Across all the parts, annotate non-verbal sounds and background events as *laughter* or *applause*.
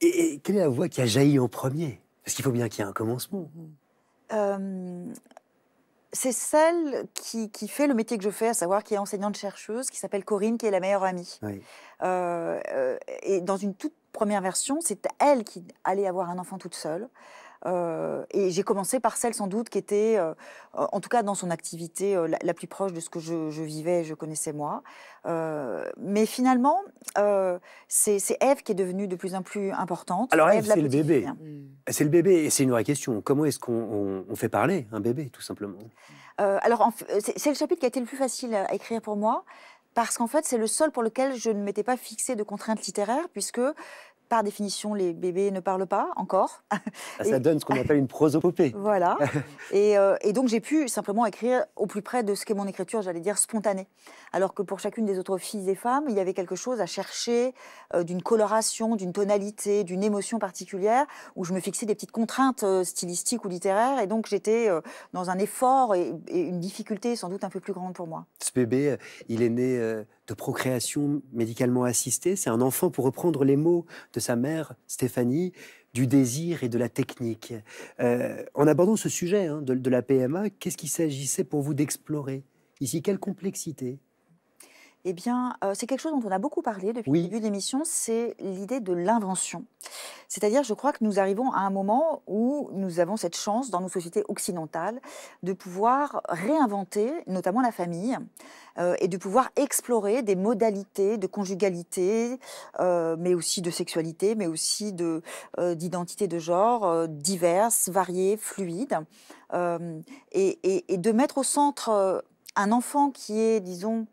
Et, quelle est la voix qui a jailli en premier Parce qu'il faut bien qu'il y ait un commencement. Euh, c'est celle qui, fait le métier que je fais, à savoir qui est enseignante-chercheuse, qui s'appelle Corinne, qui est la meilleure amie. Euh, euh, et dans une toute première version, c'est elle qui allait avoir un enfant toute seule. Euh, et j'ai commencé par celle sans doute qui était, euh, en tout cas dans son activité, euh, la, plus proche de ce que je, je vivais, je connaissais moi. mais finalement, c'est Eve qui est devenue de plus en plus importante. Alors Eve, c'est le bébé. Hein. Mm. C'est le bébé et c'est une vraie question. Comment est-ce qu'on fait parler un bébé, tout simplement alors, c'est le chapitre qui a été le plus facile à écrire pour moi parce qu'en fait, c'est le seul pour lequel je ne m'étais pas fixé de contraintes littéraires, puisque par définition, les bébés ne parlent pas encore. Ah, ça donne ce qu'on appelle une prosopopée. *laughs* Voilà. Euh, et, donc, j'ai pu simplement écrire au plus près de ce qu'est mon écriture, j'allais dire spontanée. Alors que pour chacune des autres filles et femmes, il y avait quelque chose à chercher euh, d'une coloration, d'une tonalité, d'une émotion particulière, où je me fixais des petites contraintes euh, stylistiques ou littéraires. Et donc, j'étais dans un effort et, une difficulté sans doute un peu plus grande pour moi. Ce bébé, il est né de procréation médicalement assistée. C'est un enfant, pour reprendre les mots de sa mère, Stéphanie, du désir et de la technique. Euh, en abordant ce sujet hein, de la PMA, qu'est-ce qu'il s'agissait pour vous d'explorer Ici, quelle complexité eh bien, euh, c'est quelque chose dont on a beaucoup parlé depuis le début de l'émission, c'est l'idée de l'invention. C'est-à-dire, je crois que nous arrivons à un moment où nous avons cette chance, dans nos sociétés occidentales, de pouvoir réinventer, notamment la famille, euh, et de pouvoir explorer des modalités de conjugalité, euh, mais aussi de sexualité, mais aussi d'identité de, genre, diverses, variées, fluides, et, de mettre au centre un enfant qui est, disons,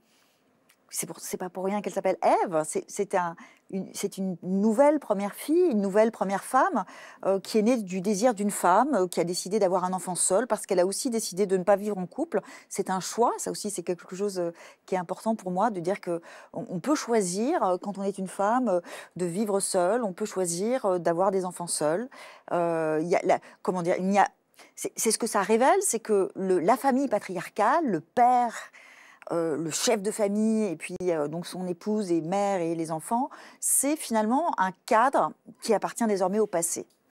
c'est pas pour rien qu'elle s'appelle Ève. C'est une, nouvelle première fille, une nouvelle première femme euh, qui est née du désir d'une femme euh, qui a décidé d'avoir un enfant seul parce qu'elle a aussi décidé de ne pas vivre en couple. C'est un choix. Ça aussi, c'est quelque chose euh, qui est important pour moi de dire que on, peut choisir quand on est une femme de vivre seule. On peut choisir d'avoir des enfants seuls. Y a comment dire Il a c'est ce que ça révèle, c'est que la famille patriarcale, le père euh, le chef de famille et puis euh, donc son épouse et mère et les enfants, c'est finalement un cadre qui appartient désormais au passé.